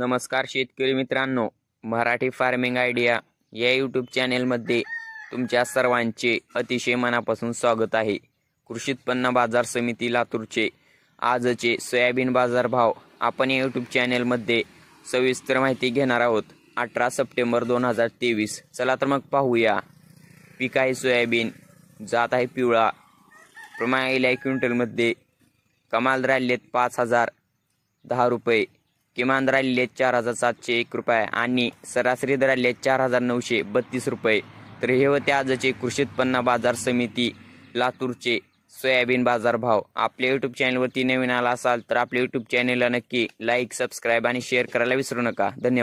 नमस्कार शेतकरी मित्रांनो मराठी फार्मिंग आयडिया या यूट्यूब चॅनेलमध्ये तुमच्या सर्वांचे अतिशय मनापासून स्वागत आहे कृषी उत्पन्न बाजार समिती लातूरचे आजचे सोयाबीन बाजारभाव आपण या यूट्यूब चॅनेलमध्ये सविस्तर माहिती घेणार आहोत अठरा सप्टेंबर दोन हजार तेवीस चला तर मग पाहूया पीक आहे सोयाबीन जात आहे पिवळा प्रमाण आहे क्विंटलमध्ये कमाल राहिलेत पाच हजार दहा रुपये किमान दर राहिले चार हजार सातशे एक रुपये आणि सरासरी दर राहिले चार हजार नऊशे बत्तीस रुपये तर हे होते आजचे कृषी उत्पन्न बाजार समिती लातूरचे सोयाबीन बाजार भाव आपल्या यूट्यूब चॅनलवरती नवीन आला असाल तर आपल्या यूट्यूब चॅनलला नक्की लाईक सबस्क्राईब आणि शेअर करायला विसरू नका धन्यवाद